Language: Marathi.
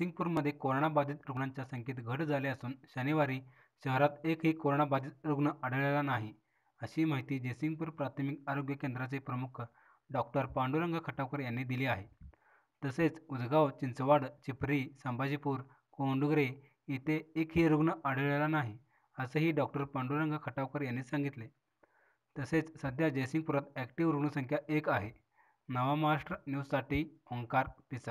जयसिंगपूरमध्ये कोरोनाबाधित रुग्णांच्या संख्येत घट झाली असून शनिवारी शहरात एकही कोरोनाबाधित रुग्ण आढळलेला नाही अशी माहिती जयसिंगपूर प्राथमिक आरोग्य केंद्राचे प्रमुख डॉक्टर पांडुरंग खटावकर यांनी दिली आहे तसेच उजगाव चिंचवाड चिपरी संभाजीपूर कोंडुगरे येथे एकही रुग्ण आढळलेला नाही असंही डॉक्टर पांडुरंग खटावकर यांनी सांगितले तसेच सध्या जयसिंगपुरात ॲक्टिव्ह रुग्णसंख्या एक आहे नवा महाराष्ट्र न्यूजसाठी ओंकार पिसा